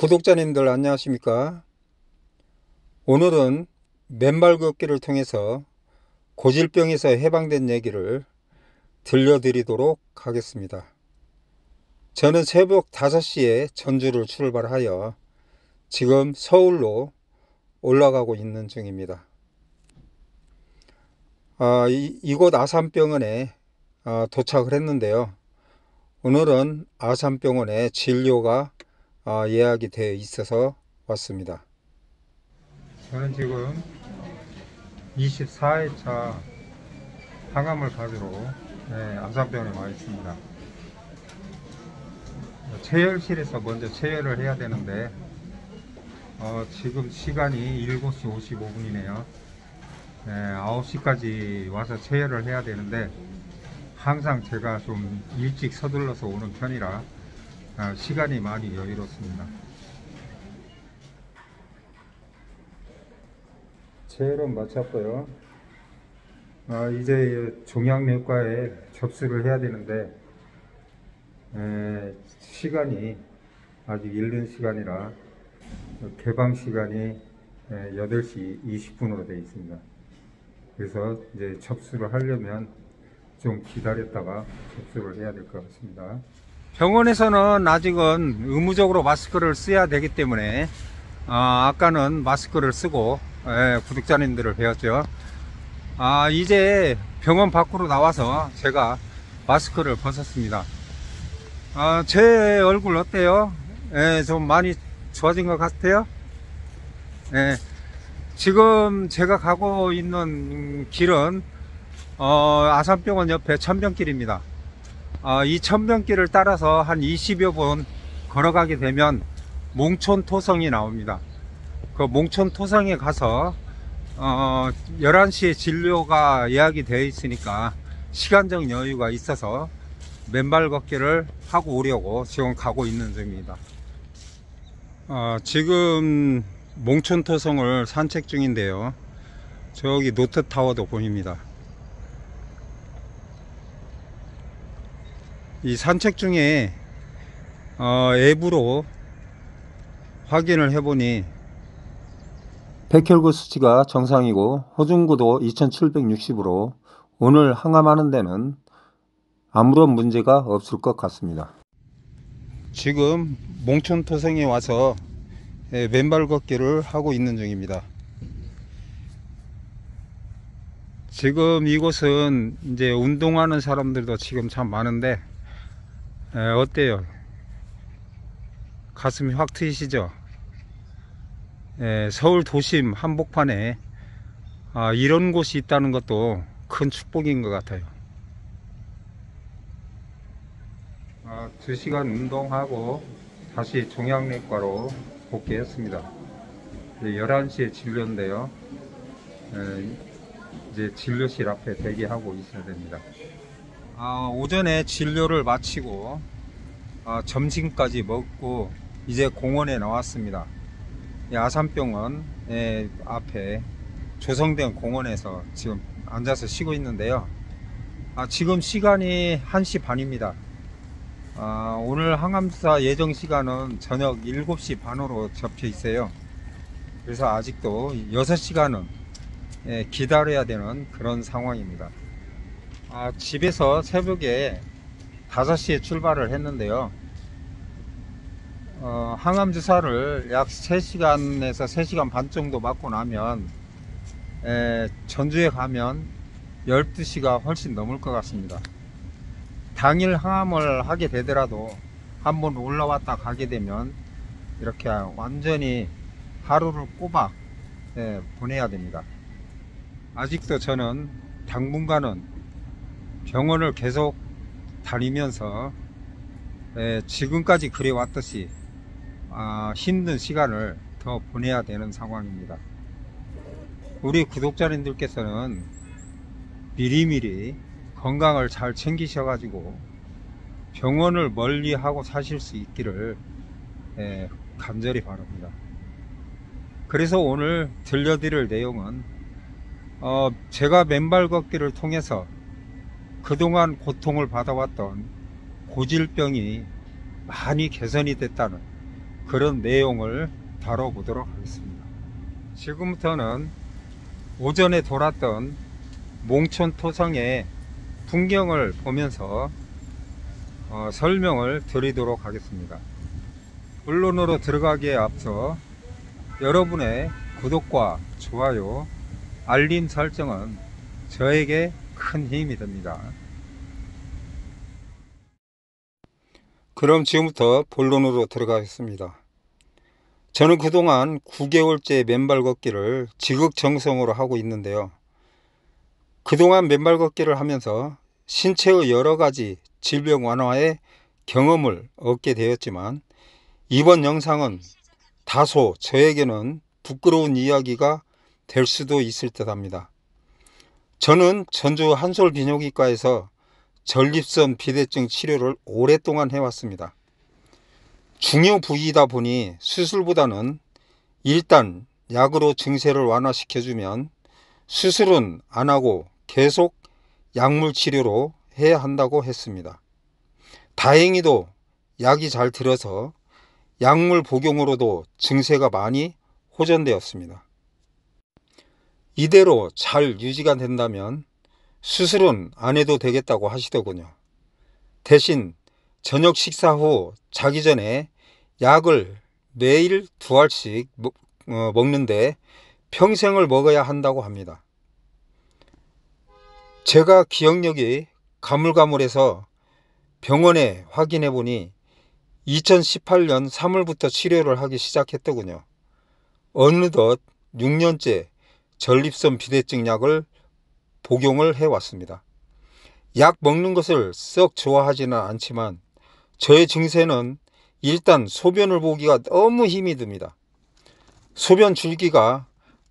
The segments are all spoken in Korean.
구독자님들 안녕하십니까 오늘은 맨발 걷기를 통해서 고질병에서 해방된 얘기를 들려드리도록 하겠습니다 저는 새벽 5시에 전주를 출발하여 지금 서울로 올라가고 있는 중입니다 아, 이, 곳 아산병원에 아, 도착을 했는데요 오늘은 아산병원의 진료가 아, 예약이 되어 있어서 왔습니다. 저는 지금 24회차 항암을 받으러 네, 암산병원에 와 있습니다. 체열실에서 먼저 체열을 해야 되는데 어, 지금 시간이 7시 55분이네요. 네, 9시까지 와서 체열을 해야 되는데 항상 제가 좀 일찍 서둘러서 오는 편이라 아, 시간이 많이 여유롭습니다. 체열은 마쳤고요. 아, 이제 종양내과에 접수를 해야 되는데 에, 시간이 아직 잃는 시간이라 개방 시간이 8시 20분으로 되어 있습니다. 그래서 이제 접수를 하려면 좀 기다렸다가 접수를 해야 될 것 같습니다. 병원에서는 아직은 의무적으로 마스크를 써야 되기 때문에 아, 까는 마스크를 쓰고 예, 구독자님들을 뵈었죠아 이제 병원 밖으로 나와서 제가 마스크를 벗었습니다 아, 제 얼굴 어때요? 예, 좀 많이 좋아진 것 같아요? 예, 지금 제가 가고 있는 길은 어, 아산병원 옆에 천병길입니다 어, 이 천변길을 따라서 한 20여 분 걸어가게 되면 몽촌 토성이 나옵니다. 그 몽촌 토성에 가서 어, 11시에 진료가 예약이 되어 있으니까 시간적 여유가 있어서 맨발 걷기를 하고 오려고 지금 가고 있는 중입니다. 어, 지금 몽촌 토성을 산책 중인데요. 저기 노트타워도 보입니다. 이 산책 중에 어, 앱으로 확인을 해보니 백혈구 수치가 정상이고 호중구도 2760으로 오늘 항암하는 데는 아무런 문제가 없을 것 같습니다. 지금 몽촌토성에 와서 예, 맨발 걷기를 하고 있는 중입니다. 지금 이곳은 이제 운동하는 사람들도 지금 참 많은데 에, 어때요? 가슴이 확 트이시죠? 에, 서울 도심 한복판에 아, 이런 곳이 있다는 것도 큰 축복인 것 같아요. 아, 2시간 운동하고 다시 종양내과로 복귀했습니다. 11시에 진료인데요. 에, 이제 진료실 앞에 대기하고 있어야 됩니다. 어, 오전에 진료를 마치고 어, 점심까지 먹고 이제 공원에 나왔습니다. 아산병원 예, 앞에 조성된 공원에서 지금 앉아서 쉬고 있는데요. 아, 지금 시간이 1시 반입니다. 아, 오늘 항암사 수 예정 시간은 저녁 7시 반으로 접혀 있어요. 그래서 아직도 6시간은 예, 기다려야 되는 그런 상황입니다. 아, 집에서 새벽에 5시에 출발을 했는데요. 어, 항암 주사를 약 3시간에서 3시간 반 정도 맞고 나면 에, 전주에 가면 12시가 훨씬 넘을 것 같습니다. 당일 항암을 하게 되더라도 한번 올라왔다 가게 되면 이렇게 완전히 하루를 꼬박 예, 보내야 됩니다. 아직도 저는 당분간은 병원을 계속 다니면서 예, 지금까지 그래왔듯이 아, 힘든 시간을 더 보내야 되는 상황입니다. 우리 구독자님들께서는 미리미리 건강을 잘 챙기셔가지고 병원을 멀리 하고 사실 수 있기를 예, 간절히 바랍니다. 그래서 오늘 들려드릴 내용은 어, 제가 맨발 걷기를 통해서 그동안 고통을 받아왔던 고질병이 많이 개선이 됐다는 그런 내용을 다뤄보도록 하겠습니다. 지금부터는 오전에 돌았던 몽촌 토성의 풍경을 보면서 어, 설명을 드리도록 하겠습니다. 본론으로 들어가기에 앞서 여러분의 구독과 좋아요, 알림 설정은 저에게 큰 힘이 듭니다. 그럼 지금부터 본론으로 들어가겠습니다. 저는 그동안 9개월째 맨발 걷기를 지극정성으로 하고 있는데요. 그동안 맨발 걷기를 하면서 신체의 여러 가지 질병 완화에 경험을 얻게 되었지만 이번 영상은 다소 저에게는 부끄러운 이야기가 될 수도 있을 듯 합니다. 저는 전주 한솔비뇨기과에서 전립선 비대증 치료를 오랫동안 해왔습니다. 중요 부위이다 보니 수술보다는 일단 약으로 증세를 완화시켜주면 수술은 안 하고 계속 약물 치료로 해야 한다고 했습니다. 다행히도 약이 잘 들어서 약물 복용으로도 증세가 많이 호전되었습니다. 이대로 잘 유지가 된다면 수술은 안 해도 되겠다고 하시더군요. 대신 저녁 식사 후 자기 전에 약을 매일 두 알씩 어, 먹는데 평생을 먹어야 한다고 합니다. 제가 기억력이 가물가물해서 병원에 확인해 보니 2018년 3월부터 치료를 하기 시작했더군요. 어느덧 6년째 전립선 비대증 약을 복용을 해왔습니다. 약 먹는 것을 썩 좋아하지는 않지만 저의 증세는 일단 소변을 보기가 너무 힘이 듭니다. 소변 줄기가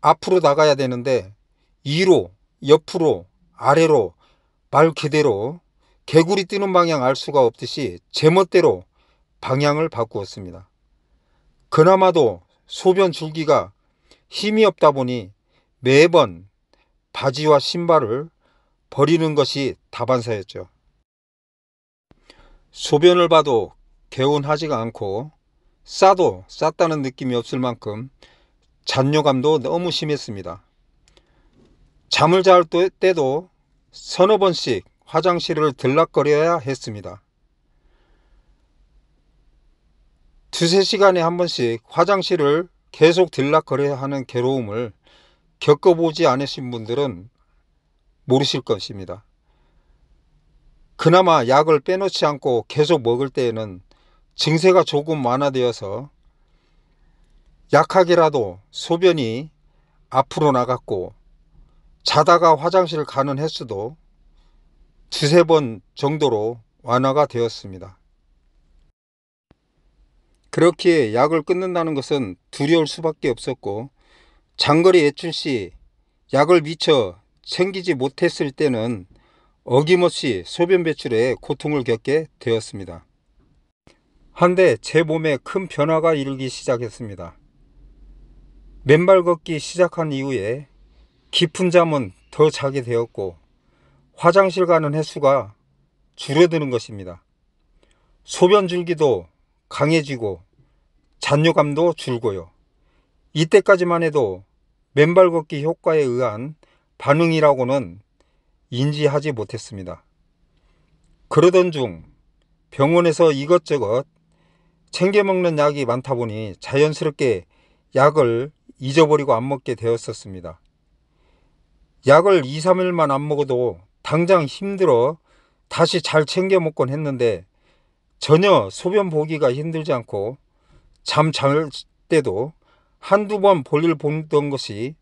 앞으로 나가야 되는데 위로, 옆으로, 아래로 말 그대로 개구리 뛰는 방향 알 수가 없듯이 제멋대로 방향을 바꾸었습니다. 그나마도 소변 줄기가 힘이 없다 보니 매번 바지와 신발을 버리는 것이 다반사였죠. 소변을 봐도 개운하지가 않고 싸도 쌌다는 느낌이 없을 만큼 잔뇨감도 너무 심했습니다. 잠을 잘 때도 서너 번씩 화장실을 들락거려야 했습니다. 두세 시간에 한 번씩 화장실을 계속 들락거려야 하는 괴로움을 겪어보지 않으신 분들은 모르실 것입니다. 그나마 약을 빼놓지 않고 계속 먹을 때에는 증세가 조금 완화되어서 약하게라도 소변이 앞으로 나갔고 자다가 화장실 가는 횟수도 두세 번 정도로 완화가 되었습니다. 그렇게 약을 끊는다는 것은 두려울 수밖에 없었고 장거리 애출시 약을 미처 챙기지 못했을 때는 어김없이 소변 배출에 고통을 겪게 되었습니다. 한데 제 몸에 큰 변화가 이르기 시작했습니다. 맨발 걷기 시작한 이후에 깊은 잠은 더 자게 되었고 화장실 가는 횟수가 줄어드는 것입니다. 소변 줄기도 강해지고 잔뇨감도 줄고요. 이때까지만 해도 맨발 걷기 효과에 의한 반응이라고는 인지하지 못했습니다. 그러던 중 병원에서 이것저것 챙겨 먹는 약이 많다 보니 자연스럽게 약을 잊어버리고 안 먹게 되었었습니다. 약을 2, 3일만 안 먹어도 당장 힘들어 다시 잘 챙겨 먹곤 했는데 전혀 소변 보기가 힘들지 않고 잠 잘 때도 한두 번 볼일 보던 것이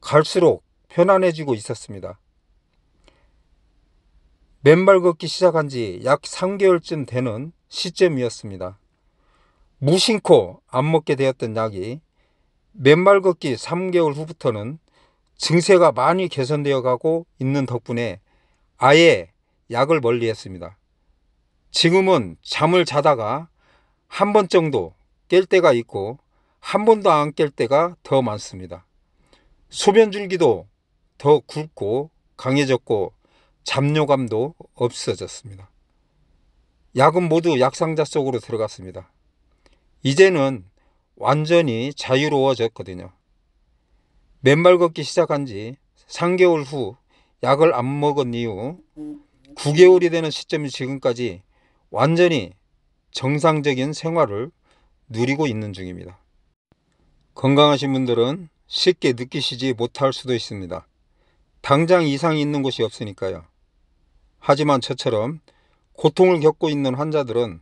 갈수록 편안해지고 있었습니다. 맨발 걷기 시작한 지 약 3개월쯤 되는 시점이었습니다. 무심코 안 먹게 되었던 약이 맨발 걷기 3개월 후부터는 증세가 많이 개선되어 가고 있는 덕분에 아예 약을 멀리 했습니다. 지금은 잠을 자다가 한 번 정도 깰 때가 있고 한 번도 안 깰 때가 더 많습니다. 소변줄기도 더 굵고 강해졌고 잡뇨감도 없어졌습니다. 약은 모두 약상자 속으로 들어갔습니다. 이제는 완전히 자유로워졌거든요. 맨발 걷기 시작한 지 3개월 후 약을 안 먹은 이후 9개월이 되는 시점이 지금까지 완전히 정상적인 생활을 누리고 있는 중입니다. 건강하신 분들은 쉽게 느끼시지 못할 수도 있습니다. 당장 이상이 있는 곳이 없으니까요. 하지만 저처럼 고통을 겪고 있는 환자들은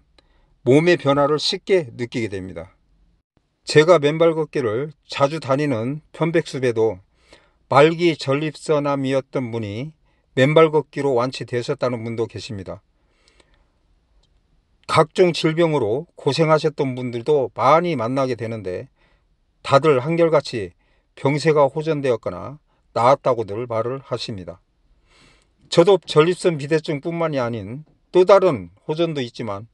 몸의 변화를 쉽게 느끼게 됩니다. 제가 맨발 걷기를 자주 다니는 편백숲에도 말기 전립선암이었던 분이 맨발 걷기로 완치되셨다는 분도 계십니다. 각종 질병으로 고생하셨던 분들도 많이 만나게 되는데 다들 한결같이 병세가 호전되었거나 나았다고들 말을 하십니다. 저도 전립선 비대증뿐만이 아닌 또 다른 호전도 있지만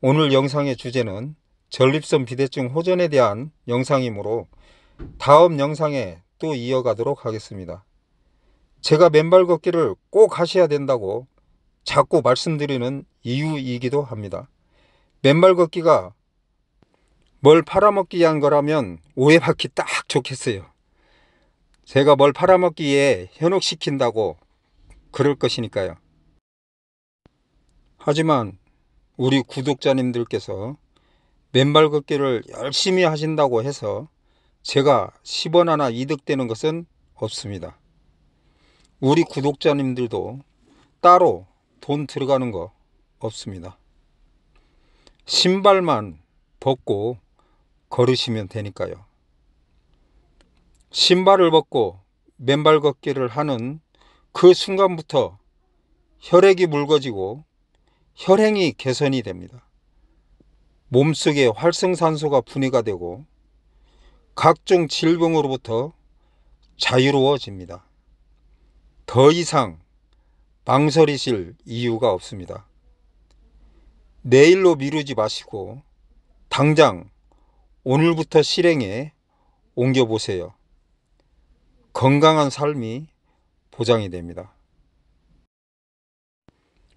오늘 영상의 주제는 전립선 비대증 호전에 대한 영상이므로 다음 영상에 또 이어가도록 하겠습니다. 제가 맨발 걷기를 꼭 하셔야 된다고 자꾸 말씀드리는 이유이기도 합니다. 맨발 걷기가 뭘 팔아먹기 위한 거라면 오해받기 딱 좋겠어요. 제가 뭘 팔아먹기 에 현혹시킨다고 그럴 것이니까요. 하지만 우리 구독자님들께서 맨발 걷기를 열심히 하신다고 해서 제가 10원 하나 이득되는 것은 없습니다. 우리 구독자님들도 따로 돈 들어가는 거 없습니다. 신발만 벗고 걸으시면 되니까요. 신발을 벗고 맨발 걷기를 하는 그 순간부터 혈액이 묽어지고 혈행이 개선이 됩니다. 몸속에 활성산소가 분해가 되고 각종 질병으로부터 자유로워집니다. 더 이상 망설이실 이유가 없습니다. 내일로 미루지 마시고 당장 오늘부터 실행에 옮겨보세요. 건강한 삶이 보장이 됩니다.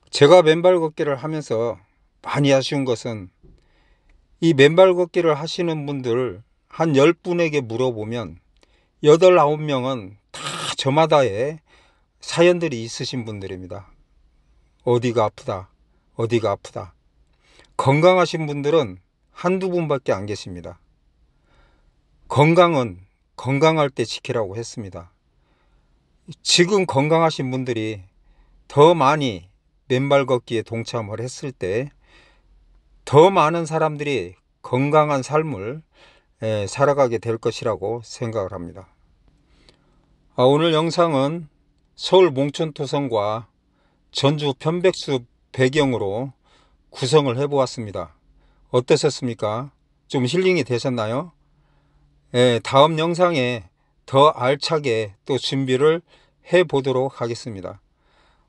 제가 맨발 걷기를 하면서 많이 아쉬운 것은 이 맨발 걷기를 하시는 분들 한 10분에게 물어보면 8, 9명은 다 저마다의 사연들이 있으신 분들입니다. 어디가 아프다, 어디가 아프다. 건강하신 분들은 한두 분밖에 안 계십니다. 건강은 건강할 때 지키라고 했습니다. 지금 건강하신 분들이 더 많이 맨발 걷기에 동참을 했을 때 더 많은 사람들이 건강한 삶을 살아가게 될 것이라고 생각을 합니다. 아, 오늘 영상은 서울 몽촌토성과 전주 편백숲 배경으로 구성을 해보았습니다. 어떠셨습니까? 좀 힐링이 되셨나요? 예, 다음 영상에 더 알차게 또 준비를 해 보도록 하겠습니다.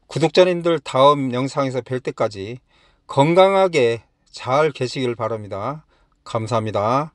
구독자님들 다음 영상에서 뵐 때까지 건강하게 잘 계시길 바랍니다. 감사합니다.